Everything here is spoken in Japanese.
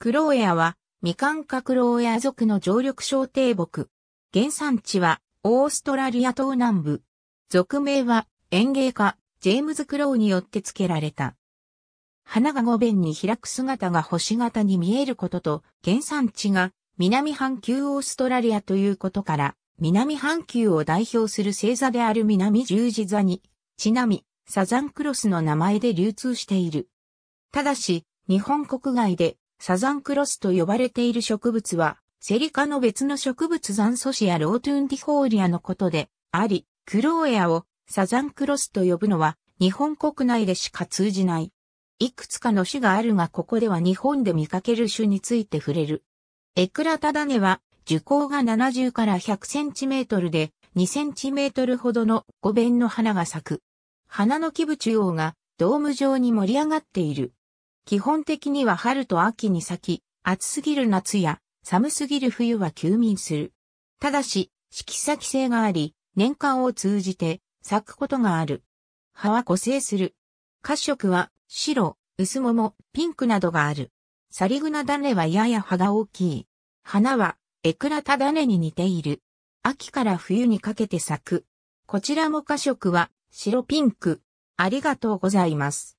クローヤは、ミカンカクローヤ族の常緑小低木。原産地は、オーストラリア東南部。俗名は、園芸家、ジェームズ・クローによって付けられた。花が五弁に開く姿が星形に見えることと、原産地が、南半球オーストラリアということから、南半球を代表する星座である南十字座に、ちなみ、サザンクロスの名前で流通している。ただし、日本国外でサザンクロスと呼ばれている植物は、セリ科の別の植物残素子やロートゥンディフォーリアのことで、あり、クローエアをサザンクロスと呼ぶのは、日本国内でしか通じない。いくつかの種があるがここでは日本で見かける種について触れる。エクラタダネは、樹高が70から100センチメートルで、2センチメートルほどの5弁の花が咲く。花の基部中央がドーム状に盛り上がっている。基本的には春と秋に咲き、暑すぎる夏や寒すぎる冬は休眠する。ただし、四季先性があり、年間を通じて咲くことがある。葉は個性する。褐色は白、薄桃、ピンクなどがある。サリグナ種はやや葉が大きい。花はエクラタ種に似ている。秋から冬にかけて咲く。こちらも褐色は白ピンク。ありがとうございます。